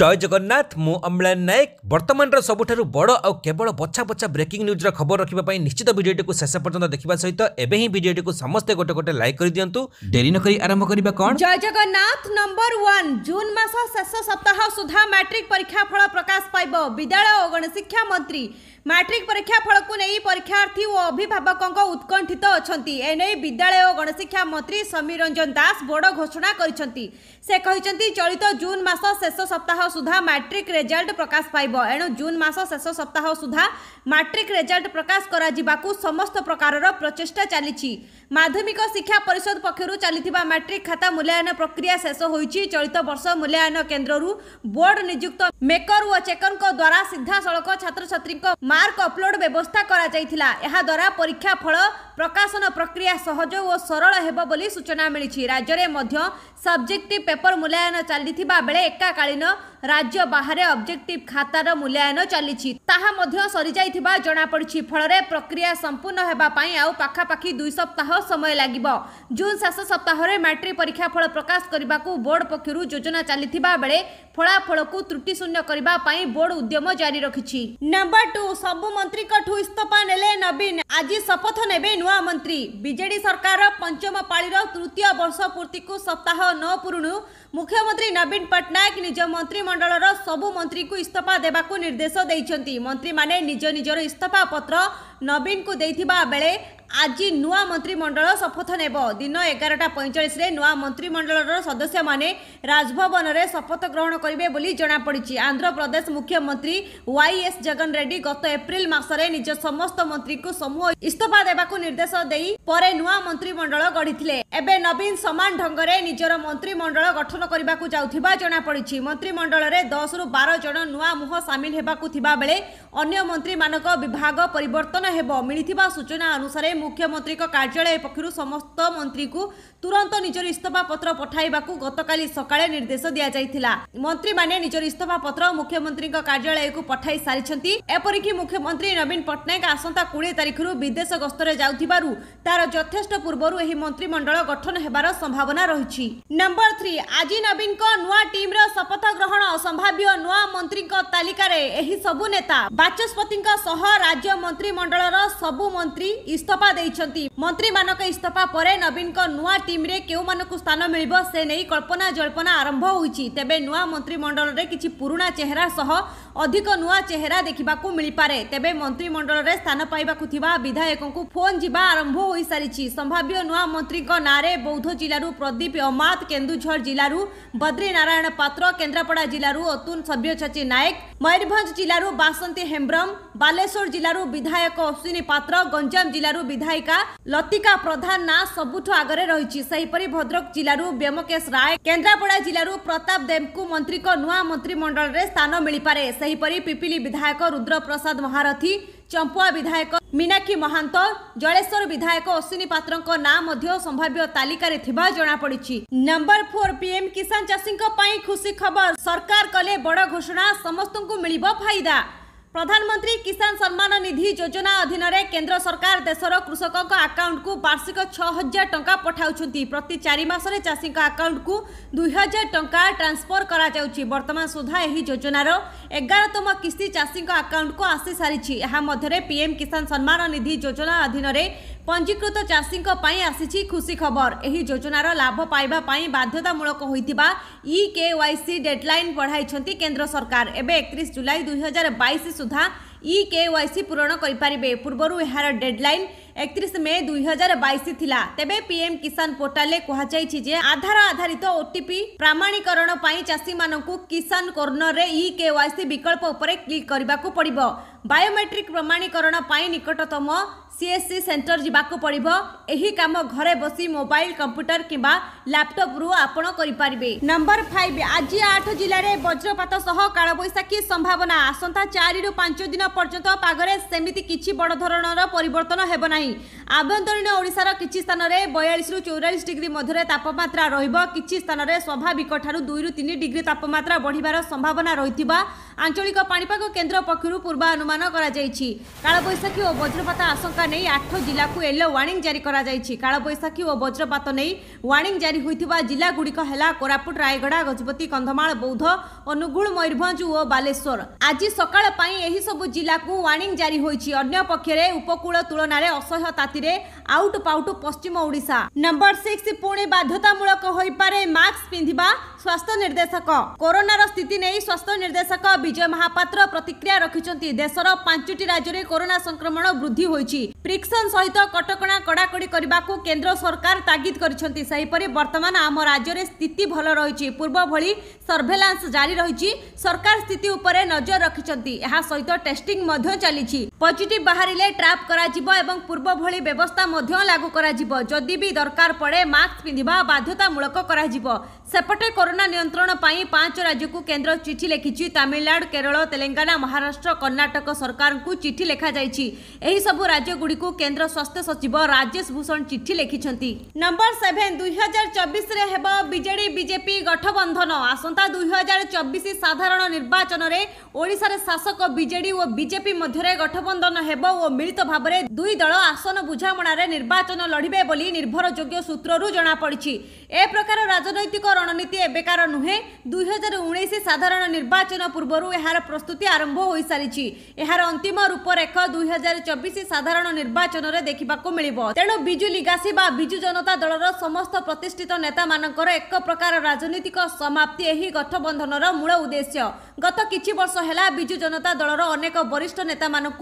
জয় জগন্নাথ মু অম্রণায়ক বর্তমানৰ সবঠৰু বড় আৰু কেৱল বচ্চা বচ্চা ব্ৰেকিং নিউজৰ খবৰ ৰখিবলৈ নিশ্চিত ভিডিওটো কো শেষৰ পৰ্যন্ত দেখিবা সহিত এবেইহি ভিডিওটো কো সম스테 গোট গোটেই লাইক কৰি দিয়ন্তু ডেইৰি নকৰি আৰম্ভ কৰিব কোন জয় জগন্নাথ নম্বৰ 1 জুন মাহৰ শেষ সপ্তাহ সুধা ম্যাট্ৰিক পৰীক্ষা ফল প্ৰকাশ পাইব বিদায়ল অগণ শিক্ষা মন্ত্রী ମାଟ୍ରିକ୍ ପରୀକ୍ଷା ଫଳକୁ ନେଇ ପରୀକ୍ଷାର୍ଥୀ ଓ ଅଭିଭାବକଙ୍କ ଉତ୍କଣ୍ଠିତ ଅଛନ୍ତି ଏନେଇ ବିଦ୍ୟାଳୟ ଓ ଗଣଶିକ୍ଷା ମନ୍ତ୍ରୀ ସମୀର ରଞ୍ଜନ ଦାସ ବଡ଼ ଘୋଷଣା କରିଛନ୍ତି ସେ କହିଛନ୍ତି ଚଳିତ ଜୁନ୍ ମାସ ଶେଷ ସପ୍ତାହ ସୁଦ୍ଧା ମାଟ୍ରିକ୍ ରେଜଲ୍ଟ ପ୍ରକାଶ ପାଇବ ଏଣୁ ଜୁନ୍ ମାସ ଶେଷ ସପ୍ତାହ ସୁଦ୍ଧା ମାଟ୍ରିକ୍ ରେଜଲ୍ଟ ପ୍ରକାଶ କରାଯିବାକୁ ସମସ୍ତ ପ୍ରକାରର ପ୍ରଚେଷ୍ଟା ଚାଲିଛି ମାଧ୍ୟମିକ ଶିକ୍ଷା ପରିଷଦ ପକ୍ଷରୁ ଚାଲିଥିବା ମାଟ୍ରିକ୍ ଖାତା ମୂଲ୍ୟାୟନ ପ୍ରକ୍ରିୟା ଶେଷ ହୋଇଛି ଚଳିତ ବର୍ଷ ମୂଲ୍ୟାୟନ କେନ୍ଦ୍ରରୁ ବୋର୍ଡ ନିଯୁକ୍ତ ମେକର ଓ ଚେକରଙ୍କ ଦ୍ୱାରା ସିଧାସଳଖ ଛାତ୍ରଛାତ୍ରୀଙ୍କ মার্ক অপলোড ব্যবস্থা করা যাই দ্বারা পরীক্ষা ফল ପ୍ରକାଶନ ପ୍ରକ୍ରିୟା ସହଜ ଓ ସରଳ ହେବ ବୋଲି ସୂଚନା ମିଳିଛି ରାଜ୍ୟରେ ମଧ୍ୟ ସବଜେକ୍ଟିଭ୍ ପେପର ମୂଲ୍ୟାୟନ ଚାଲିଥିବା ବେଳେ ଏକାକାଳୀନ ରାଜ୍ୟ ବାହାରେ ଅବଜେକ୍ଟିଭ୍ ଖାତାର ମୂଲ୍ୟାୟନ ଚାଲିଛି ତାହା ମଧ୍ୟ ସରିଯାଇଥିବା ଜଣାପଡ଼ିଛି ଫଳରେ ପ୍ରକ୍ରିୟା ସମ୍ପୂର୍ଣ୍ଣ ହେବା ପାଇଁ ଆଉ ପାଖାପାଖି ଦୁଇ ସପ୍ତାହ ସମୟ ଲାଗିବ ଜୁନ୍ ଶେଷ ସପ୍ତାହରେ ମାଟ୍ରିକ୍ ପରୀକ୍ଷା ଫଳ ପ୍ରକାଶ କରିବାକୁ ବୋର୍ଡ ପକ୍ଷରୁ ଯୋଜନା ଚାଲିଥିବା ବେଳେ ଫଳାଫଳକୁ ତ୍ରୁଟିଶୂନ୍ୟ କରିବା ପାଇଁ ବୋର୍ଡ ଉଦ୍ୟମ ଜାରି ରଖିଛି ନମ୍ବର ଟୁ ସବୁ ମନ୍ତ୍ରୀଙ୍କଠୁ ଇସ୍ତଫା ନେଲେ ନବୀନ ଆଜି ଶପଥ ନେବେ ନୂଆ ମନ୍ତ୍ରୀ ବିଜେଡି ସରକାର ପଞ୍ଚମ ପାଳିର ତୃତୀୟ ବର୍ଷ ପୂର୍ତ୍ତିକୁ ସପ୍ତାହ ନ ପୂରୁଣୁ ମୁଖ୍ୟମନ୍ତ୍ରୀ ନବୀନ ପଟ୍ଟନାୟକ ନିଜ ମନ୍ତ୍ରିମଣ୍ଡଳର ସବୁ ମନ୍ତ୍ରୀଙ୍କୁ ଇସ୍ତଫା ଦେବାକୁ ନିର୍ଦ୍ଦେଶ ଦେଇଛନ୍ତି ମନ୍ତ୍ରୀମାନେ ନିଜ ନିଜର ଇସ୍ତଫା ପତ୍ର ନବୀନଙ୍କୁ ଦେଇଥିବା ବେଳେ ଆଜି ନୂଆ ମନ୍ତ୍ରିମଣ୍ଡଳ ଶପଥ ନେବ ଦିନ ଏଗାରଟା ପଇଁଚାଳିଶରେ ନୂଆ ମନ୍ତ୍ରିମଣ୍ଡଳର ସଦସ୍ୟମାନେ ରାଜଭବନରେ ଶପଥ ଗ୍ରହଣ କରିବେ ବୋଲି ଜଣାପଡ଼ିଛି ଆନ୍ଧ୍ରପ୍ରଦେଶ ମୁଖ୍ୟମନ୍ତ୍ରୀ ୱାଇଏସ୍ ଜଗନ ରେଡ୍ଡି ଗତ ଏପ୍ରିଲ ମାସରେ ନିଜ ସମସ୍ତ ମନ୍ତ୍ରୀଙ୍କୁ ସମୂହ ଇସ୍ତଫା ଦେବାକୁ ନିର୍ଦ୍ଦେଶ ଦେଇ ପରେ ନୂଆ ମନ୍ତ୍ରିମଣ୍ଡଳ ଗଢ଼ିଥିଲେ ଏବେ ନବୀନ ସମାନ ଢଙ୍ଗରେ ନିଜର ମନ୍ତ୍ରିମଣ୍ଡଳ ଗଠନ ଶାସନ କରିବାକୁ ଯାଉଥିବା ଜଣାପଡ଼ିଛି ମନ୍ତ୍ରିମଣ୍ଡଳରେ ଦଶରୁ ବାର ଜଣ ନୂଆ ମୁହଁ ସାମିଲ ହେବାକୁ ଥିବାବେଳେ ଅନ୍ୟ ମନ୍ତ୍ରୀମାନଙ୍କ ବିଭାଗ ପରିବର୍ତ୍ତନ ହେବ ମିଳିଥିବା ସୂଚନା ଅନୁସାରେ ମୁଖ୍ୟମନ୍ତ୍ରୀଙ୍କ କାର୍ଯ୍ୟାଳୟ ପକ୍ଷରୁ ସମସ୍ତ ମନ୍ତ୍ରୀଙ୍କୁ ତୁରନ୍ତ ନିଜର ଇସ୍ତଫାପତ୍ର ପଠାଇବାକୁ ଗତକାଲି ସକାଳେ ନିର୍ଦ୍ଦେଶ ଦିଆଯାଇଥିଲା ମନ୍ତ୍ରୀମାନେ ନିଜର ଇସ୍ତଫାପତ୍ର ମୁଖ୍ୟମନ୍ତ୍ରୀଙ୍କ କାର୍ଯ୍ୟାଳୟକୁ ପଠାଇ ସାରିଛନ୍ତି ଏପରିକି ମୁଖ୍ୟମନ୍ତ୍ରୀ ନବୀନ ପଟ୍ଟନାୟକ ଆସନ୍ତା କୋଡ଼ିଏ ତାରିଖରୁ ବିଦେଶ ଗସ୍ତରେ ଯାଉଥିବାରୁ ତାର ଯଥେଷ୍ଟ ପୂର୍ବରୁ ଏହି ମନ୍ତ୍ରିମଣ୍ଡଳ ଗଠନ ହେବାର ସମ୍ଭାବନା ରହିଛି ନମ୍ବର ଥ୍ରୀ ଆଜି ରାଜୀ ନବୀନଙ୍କ ନୂଆ ଟିମ୍ର ଶପଥ ଗ୍ରହଣ ସମ୍ଭାବ୍ୟ ନୂଆ ମନ୍ତ୍ରୀଙ୍କ ତାଲିକାରେ ଏହି ସବୁ ନେତା ବାଚସ୍ପତିଙ୍କ ସହ ରାଜ୍ୟ ମନ୍ତ୍ରିମଣ୍ଡଳର ସବୁ ମନ୍ତ୍ରୀ ଇସ୍ତଫା ଦେଇଛନ୍ତି ମନ୍ତ୍ରୀମାନଙ୍କ ଇସ୍ତଫା ପରେ ନବୀନଙ୍କ ନୂଆ ଟିମ୍ରେ କେଉଁମାନଙ୍କୁ ସ୍ଥାନ ମିଳିବ ସେ ନେଇ କଳ୍ପନା ଜଳ୍ପନା ଆରମ୍ଭ ହୋଇଛି ତେବେ ନୂଆ ମନ୍ତ୍ରିମଣ୍ଡଳରେ କିଛି ପୁରୁଣା ଚେହେରା ସହ ଅଧିକ ନୂଆ ଚେହେରା ଦେଖିବାକୁ ମିଳିପାରେ ତେବେ ମନ୍ତ୍ରିମଣ୍ଡଳରେ ସ୍ଥାନ ପାଇବାକୁ ଥିବା ବିଧାୟକଙ୍କୁ ଫୋନ୍ ଯିବା ଆରମ୍ଭ ହୋଇସାରିଛି ସମ୍ଭାବ୍ୟ ନୂଆ ମନ୍ତ୍ରୀଙ୍କ ନାଁରେ ବୌଦ୍ଧ ଜିଲ୍ଲାରୁ ପ୍ରଦୀପ ଅମାତ କେନ୍ଦୁଝର ଜିଲ୍ଲାରୁ बद्री नारायण पात्र केन्द्रापड़ा जिलूर अतुन सभ्यचाची नायक मयूरभ जिलूर बासंती हेम्रम बालेश्वर जिलूर विधायक अश्विनी पात्र गंजाम जिलूर विधायिका लतिका प्रधान ना सब आगे रही है भद्रक जिलूर व्यमकेश राय केन्द्रापड़ा जिलूर प्रताप देव को मंत्री नुआ मंत्रिमंडल स्थान मिलपे से हीपरी पिपिली विधायक रुद्र प्रसाद महारथी ଚମ୍ପୁଆ ବିଧାୟକ ମୀନାକ୍ଷୀ ମହାନ୍ତ ଜଳେଶ୍ୱର ବିଧାୟକ ଅଶ୍ୱିନୀ ପାତ୍ରଙ୍କ ନାଁ ମଧ୍ୟ ସମ୍ଭାବ୍ୟ ତାଲିକାରେ ଥିବା ଜଣାପଡ଼ିଛି ନମ୍ବର ଫୋର ପିଏମ୍ କିଷାନ ଚାଷୀଙ୍କ ପାଇଁ ଖୁସି ଖବର ସରକାର କଲେ ବଡ଼ ଘୋଷଣା ସମସ୍ତଙ୍କୁ ମିଳିବ ଫାଇଦା प्रधानमंत्री किसान सम्मान निधि योजना अधीन केन्द्र सरकार देशर कृषकों आकाउंट को वार्षिक छह हजार टाँग पठाऊँच प्रति चारिमासर चाषी आकाउंट को दुई हजार टाँचा ट्रांसफर करतमान सुधा यह योजनार एगारतम किस्ती चाषी आकाउंट को आसी सारी पीएम किसान सम्मान निधि योजना अधीन ପଞ୍ଜୀକୃତ ଚାଷୀଙ୍କ ପାଇଁ ଆସିଛି ଖୁସି ଖବର ଏହି ଯୋଜନାର ଲାଭ ପାଇବା ପାଇଁ ବାଧ୍ୟତାମୂଳକ ହୋଇଥିବା ଇ କେୱାଇସି ଡେଡ୍ଲାଇନ୍ ବଢ଼ାଇଛନ୍ତି କେନ୍ଦ୍ର ସରକାର ଏବେ ଏକତିରିଶ ଜୁଲାଇ ଦୁଇହଜାର ବାଇଶ ସୁଦ୍ଧା ଇ କେୱାଇସି ପୂରଣ କରିପାରିବେ ପୂର୍ବରୁ ଏହାର ଡେଡ୍ଲାଇନ୍ একত্রিশ মে দুই হাজার বাইশ লা তেবে পিএম কিষান পোর্টালে কুহযাইছি যে আধার আধারিত ওটিপি প্রামাণিকরণ পাই চাষী মানুষ কিষান কর্ণরে ই কেওয়াইসি বিকল্প উপরে ক্লিক করা পড়ব বায়োমেট্রিক প্রমাণীকরণ পাই নিকটতম সিএসসি সেন্টর যাওয়া পড়ব এই কাম ঘরে বসি মোবাইল কম্পুটর কিংবা ল্যাপটপ্রু আপনার করে পারে নম্বর ফাইভ আজ আট জেলার বজ্রপাত সহ কালবৈশাখী সম্ভাবনা আসন্তা চারি পাঁচ দিন পর্যন্ত পাগরে সেমিতি কিছু বড় ধরনের পরিবর্তন হব না ngay ଆଭ୍ୟନ୍ତରୀଣ ଓଡ଼ିଶାର କିଛି ସ୍ଥାନରେ ବୟାଳିଶରୁ ଚଉରାଳିଶ ଡିଗ୍ରୀ ମଧ୍ୟରେ ତାପମାତ୍ରା ରହିବ କିଛି ସ୍ଥାନରେ ସ୍ୱାଭାବିକଠାରୁ ଦୁଇରୁ ତିନି ଡିଗ୍ରୀ ତାପମାତ୍ରା ବଢ଼ିବାର ସମ୍ଭାବନା ରହିଥିବା ଆଞ୍ଚଳିକ ପାଣିପାଗ କେନ୍ଦ୍ର ପକ୍ଷରୁ ପୂର୍ବାନୁମାନ କରାଯାଇଛି କାଳବୈଶାଖୀ ଓ ବଜ୍ରପାତ ଆଶଙ୍କା ନେଇ ଆଠ ଜିଲ୍ଲାକୁ ୟେଲୋ ୱାର୍ଣ୍ଣିଂ ଜାରି କରାଯାଇଛି କାଳବୈଶାଖୀ ଓ ବଜ୍ରପାତ ନେଇ ୱାର୍ଣ୍ଣିଂ ଜାରି ହୋଇଥିବା ଜିଲ୍ଲାଗୁଡ଼ିକ ହେଲା କୋରାପୁଟ ରାୟଗଡ଼ା ଗଜପତି କନ୍ଧମାଳ ବୌଦ୍ଧ ଅନୁଗୁଳ ମୟୂରଭଞ୍ଜ ଓ ବାଲେଶ୍ୱର ଆଜି ସକାଳ ପାଇଁ ଏହିସବୁ ଜିଲ୍ଲାକୁ ୱାର୍ଣ୍ଣିଂ ଜାରି ହୋଇଛି ଅନ୍ୟପକ୍ଷରେ ଉପକୂଳ ତୁଳନାରେ ଅସହ୍ୟ ତାତି ପାର୍ଟିରେ ଆଉଟ ପାଉଟ ପଶ୍ଚିମ ଓଡ଼ିଶା ନମ୍ବର ସିକ୍ସ ପୁଣି ବାଧ୍ୟତାମୂଳକ ହୋଇପାରେ ମାସ୍କ ପିନ୍ଧିବା ସ୍ୱାସ୍ଥ୍ୟ ନିର୍ଦ୍ଦେଶକ କରୋନାର ସ୍ଥିତି ନେଇ ସ୍ୱାସ୍ଥ୍ୟ ନିର୍ଦ୍ଦେଶକ ବିଜୟ ମହାପାତ୍ର ପ୍ରତିକ୍ରିୟା ରଖିଛନ୍ତି ଦେଶର ପାଞ୍ଚଟି ରାଜ୍ୟରେ କରୋନା ସଂକ୍ରମଣ ବୃଦ୍ଧି ହୋଇଛି ପ୍ରିକ୍ସନ ସହିତ କଟକଣା କଡ଼ାକଡ଼ି କରିବାକୁ କେନ୍ଦ୍ର ସରକାର ତାଗିଦ କରିଛନ୍ତି ସେହିପରି ବର୍ତ୍ତମାନ ଆମ ରାଜ୍ୟରେ ସ୍ଥିତି ଭଲ ରହିଛି ପୂର୍ବ ଭଳି ସର୍ଭେଲାନ୍ସ ଜାରି ରହିଛି ସରକାର ସ୍ଥିତି ଉପରେ ନଜର ରଖିଛନ୍ତି ଏହା ସହିତ ଟେଷ୍ଟିଂ ମଧ୍ୟ ଚାଲିଛି ପଜିଟିଭ ବାହାରିଲେ ଟ୍ରାପ୍ କରାଯିବ ଏବଂ ପୂର୍ବ ଭଳି ব্যবস্থা মধ্য লাগু করা যদি বি দরকার পড়ে মাস্ক পিধা বাধ্যতামূলক করা ସେପଟେ କରୋନା ନିୟନ୍ତ୍ରଣ ପାଇଁ ପାଞ୍ଚ ରାଜ୍ୟକୁ କେନ୍ଦ୍ର ଚିଠି ଲେଖିଛି ତାମିଲନାଡୁ କେରଳ ତେଲେଙ୍ଗାନା ମହାରାଷ୍ଟ୍ର କର୍ଣ୍ଣାଟକ ସରକାରଙ୍କୁ ଚିଠି ଲେଖାଯାଇଛି ଏହିସବୁ ରାଜ୍ୟଗୁଡ଼ିକୁ କେନ୍ଦ୍ର ସ୍ୱାସ୍ଥ୍ୟ ସଚିବ ରାଜେଶ ଭୂଷଣ ଚିଠି ଲେଖିଛନ୍ତି ନମ୍ବର ସେଭେନ୍ ଦୁଇହଜାର ଚବିଶରେ ହେବ ବିଜେଡି ବିଜେପି ଗଠବନ୍ଧନ ଆସନ୍ତା ଦୁଇହଜାର ଚବିଶ ସାଧାରଣ ନିର୍ବାଚନରେ ଓଡ଼ିଶାରେ ଶାସକ ବିଜେଡି ଓ ବିଜେପି ମଧ୍ୟରେ ଗଠବନ୍ଧନ ହେବ ଓ ମିଳିତ ଭାବରେ ଦୁଇ ଦଳ ଆସନ ବୁଝାମଣାରେ ନିର୍ବାଚନ ଲଢ଼ିବେ ବୋଲି ନିର୍ଭରଯୋଗ୍ୟ ସୂତ୍ରରୁ ଜଣାପଡ଼ିଛି ଏ ପ୍ରକାର ରାଜନୈତିକ রণনীতি এবেকার নুহে দুই হাজার উনিশ সাধারণ নির্বাচন পূর্বর এর প্রস্তুতি আরম্ভ হয়ে সারিছি এর অন্তিম রূপরেখ দুই হাজার চবিশ সাধারণ নির্বাচনের দেখা মিলব তেণু বিজু লিগাসি বা বিজু জনতা দলর সমস্ত প্রতিষ্ঠিত নেতা মানকর এক প্রকার রাজনৈতিক সমাপ্তি এই গঠবন্ধনর মূল উদ্দেশ্য গত কিছু বর্ষ হেলা বিজু জনতা দলর অনেক বরিষ্ঠ নেতা মানুষ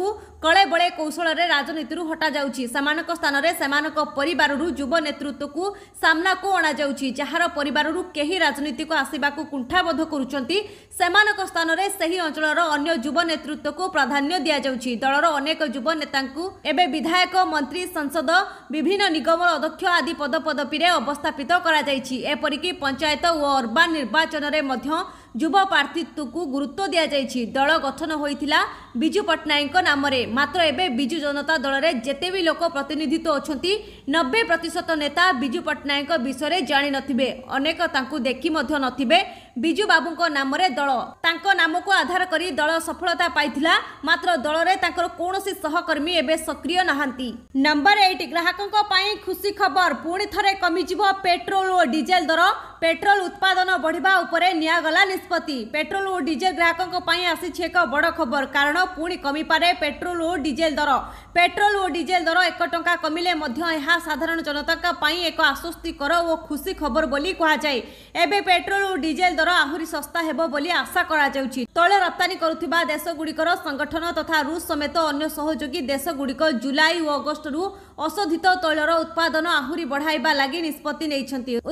কলে বলে কৌশলরে রাজনীতির হটা যাচ্ছে সেমানক স্থানরে সেমানক পরিবারর যুব নেতৃত্বকু সামনাকু অণাযাচ্ছে যাহার পরিবারর କେହି ରାଜନୀତିକୁ ଆସିବାକୁ କୁଣ୍ଠାବୋଧ କରୁଛନ୍ତି ସେମାନଙ୍କ ସ୍ଥାନରେ ସେହି ଅଞ୍ଚଳର ଅନ୍ୟ ଯୁବ ନେତୃତ୍ୱକୁ ପ୍ରାଧାନ୍ୟ ଦିଆଯାଉଛି ଦଳର ଅନେକ ଯୁବ ନେତାଙ୍କୁ ଏବେ ବିଧାୟକ ମନ୍ତ୍ରୀ ସାଂସଦ ବିଭିନ୍ନ ନିଗମର ଅଧ୍ୟକ୍ଷ ଆଦି ପଦପଦବୀରେ ଅବସ୍ଥାପିତ କରାଯାଇଛି ଏପରିକି ପଞ୍ଚାୟତ ଓ ଅର୍ବାନ୍ ନିର୍ବାଚନରେ ମଧ୍ୟ ଯୁବ ପ୍ରାର୍ଥୀତ୍ୱକୁ ଗୁରୁତ୍ୱ ଦିଆଯାଇଛି ଦଳ ଗଠନ ହୋଇଥିଲା ବିଜୁ ପଟ୍ଟନାୟକଙ୍କ ନାମରେ ମାତ୍ର ଏବେ ବିଜୁ ଜନତା ଦଳରେ ଯେତେ ବି ଲୋକ ପ୍ରତିନିଧିତ୍ୱ ଅଛନ୍ତି ନବେ ପ୍ରତିଶତ ନେତା ବିଜୁ ପଟ୍ଟନାୟକଙ୍କ ବିଷୟରେ ଜାଣିନଥିବେ ଅନେକ ତାଙ୍କୁ ଦେଖି ମଧ୍ୟ ନଥିବେ ବିଜୁ ବାବୁଙ୍କ ନାମରେ ଦଳ ତାଙ୍କ ନାମକୁ ଆଧାର କରି ଦଳ ସଫଳତା ପାଇଥିଲା ମାତ୍ର ଦଳରେ ତାଙ୍କର କୌଣସି ସହକର୍ମୀ ଏବେ ସକ୍ରିୟ ନାହାନ୍ତି ନମ୍ବର ଏଇଟ୍ ଗ୍ରାହକଙ୍କ ପାଇଁ ଖୁସି ଖବର ପୁଣି ଥରେ କମିଯିବ ପେଟ୍ରୋଲ ଓ ଡିଜେଲ ଦର ପେଟ୍ରୋଲ ଉତ୍ପାଦନ ବଢ଼ିବା ଉପରେ ନିଆଗଲା ନିଷ୍ପତ୍ତି ପେଟ୍ରୋଲ ଓ ଡିଜେଲ ଗ୍ରାହକଙ୍କ ପାଇଁ ଆସିଛି ଏକ ବଡ଼ ଖବର କାରଣ ପୁଣି କମିପାରେ ପେଟ୍ରୋଲ ଓ ଡିଜେଲ ଦର ପେଟ୍ରୋଲ ଓ ଡିଜେଲ ଦର ଏକ ଟଙ୍କା କମିଲେ ମଧ୍ୟ ଏହା ସାଧାରଣ ଜନତାଙ୍କ ପାଇଁ ଏକ ଆଶ୍ୱସ୍ତିକର ଓ ଖୁସି ଖବର ବୋଲି କୁହାଯାଏ ଏବେ ପେଟ୍ରୋଲ ଓ ଡିଜେଲ ଦର ଆହୁରି ଶସ୍ତା ହେବ ବୋଲି ଆଶା କରାଯାଉଛି ତୈଳ ରପ୍ତାନୀ କରୁଥିବା ଦେଶ ଗୁଡିକର ସଂଗଠନ ତଥା ରୁଷ ସମେତ ଅନ୍ୟ ସହଯୋଗୀ ଦେଶ ଗୁଡିକ ଜୁଲାଇ ଓ ଅଗଷ୍ଟରୁ अशोधित तैलर उत्पादन आउने बढाइवािपति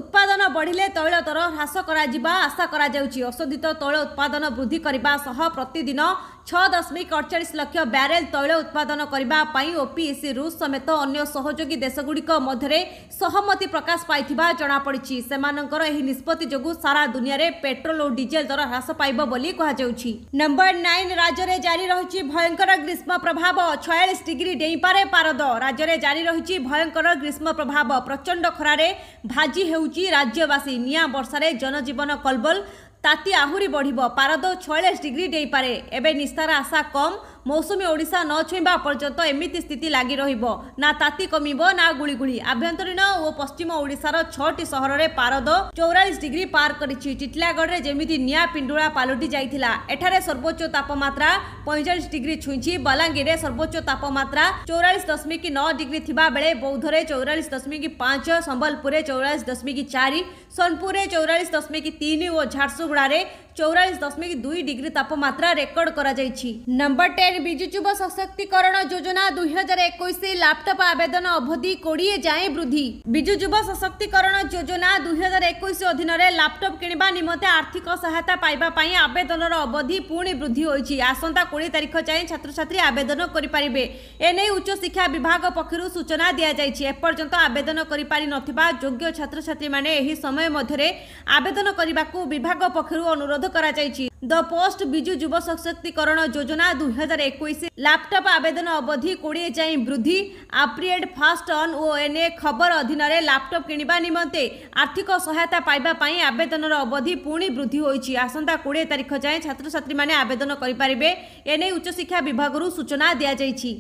उत्पादन बढीले तैल दर हासि आशा अशोधित तैल उत्पादन वृद्धिदिन छ दशमिक अठचास लक्ष व्यल तैल उत्पादन गर्ने ओपिसि रुष समेत अन्य सहयोगी देश गुडिक मध्यमति प्रकाश पाँचले पेट्रोल डिजेल् दर ह्रास पाउँ कहाउँछ नम्बर नाइन राज्यले जारी रहेछ भयङ्कर ग्रीष्म प्रभाव छयाग्री ढेँपार पारद राज জারি রয়েছে ভয়ঙ্কর গ্রীষ্ম প্রভাব প্রচণ্ড খরারে ভাজি ହେଉଛି রাজ্যবাসী নিয়া বর্ষায় জনজীবন কলবল তাতি আহুরি বঢ়িব পারদ ছয়াশ ডিগ্রি ডেইপারে এবে নিস্তার আশা কম ମୌସୁମୀ ଓଡ଼ିଶା ନ ଛୁଇଁବା ପର୍ଯ୍ୟନ୍ତ ଏମିତି ସ୍ଥିତି ଲାଗି ରହିବ ନା ତାତି କମିବ ନା ଗୁଳିଗୁଳି ଆଭ୍ୟନ୍ତରୀଣ ଓ ପଶ୍ଚିମ ଓଡ଼ିଶାର ଛଅଟି ସହରରେ ପାରଦ ଚଉରାଳିଶ ଡିଗ୍ରୀ ପାର କରିଛି ଚିଟଲାଗଡ଼ରେ ଯେମିତି ନିଆଁ ପିଣ୍ଡୁଳା ପାଲଟି ଯାଇଥିଲା ଏଠାରେ ସର୍ବୋଚ୍ଚ ତାପମାତ୍ରା ପଇଁଚାଳିଶ ଡିଗ୍ରୀ ଛୁଇଁଛି ବଲାଙ୍ଗୀରରେ ସର୍ବୋଚ୍ଚ ତାପମାତ୍ରା ଚଉରାଳିଶ ଦଶମିକ ନଅ ଡିଗ୍ରୀ ଥିବା ବେଳେ ବୌଦ୍ଧରେ ଚଉରାଳିଶ ଦଶମିକ ପାଞ୍ଚ ସମ୍ବଲପୁରରେ ଚଉରାଳିଶ ଦଶମିକ ଚାରି ସୋନପୁରରେ ଚଉରାଳିଶ ଦଶମିକ ତିନି ଓ ଝାରସୁଗୁଡ଼ାରେ ଚଉରାଳିଶ ଦଶମିକ ଦୁଇ ଡିଗ୍ରୀ ତାପମାତ୍ରା ରେକର୍ଡ କରାଯାଇଛି ନମ୍ବର ଟେନ୍ রাজ্যের বিজু যুব সশক্তিকরণ যোজনা দুই হাজার একুশ ল্যাপটপ আবেদন অবধি কোড়িয়ে যায় বৃদ্ধি বিজু যুব সশক্তিকরণ যোজনা দুই হাজার একুশ অধীনরে ল্যাপটপ কিণবা নিমন্তে আর্থিক সহায়তা পাইবা পাই আবেদনর অবধি পুনি বৃদ্ধি হয়েছে আসন্তা কোড়িয়ে তারিখ যাই ছাত্রছাত্রী আবেদন করিপারিবে এনে উচ্চশিক্ষা বিভাগ পক্ষর সূচনা দিয়াযাই এপর্যন্ত আবেদন করিপারি নথিবা যোগ্য ছাত্রছাত্রী মানে এই সময় মধ্যে আবেদন করা বিভাগ পক্ষর অনুরোধ করা যাই द पोस्ट ବିଜୁ ଯୁବ ସଶକ୍ତିକରଣ ଯୋଜନା ଦୁଇହଜାର ଏକୋଇଶ ଲାପଟପ୍ ଆବେଦନ ଅବଧି କୋଡ଼ିଏ ଯାଏଁ ବୃଦ୍ଧି ଆପ୍ରିଏଡ୍ ଫାଷ୍ଟ ଅନ୍ ଓ ଏନ୍ଏ ଖବର ଅଧୀନରେ ଲାପଟପ୍ କିଣିବା ନିମନ୍ତେ ଆର୍ଥିକ ସହାୟତା ପାଇବା ପାଇଁ ଆବେଦନର ଅବଧି ପୁଣି ବୃଦ୍ଧି ହୋଇଛି ଆସନ୍ତା କୋଡ଼ିଏ ତାରିଖ ଯାଏଁ ଛାତ୍ରଛାତ୍ରୀମାନେ ଆବେଦନ କରିପାରିବେ ଏନେଇ ଉଚ୍ଚଶିକ୍ଷା ବିଭାଗରୁ ସୂଚନା ଦିଆଯାଇଛି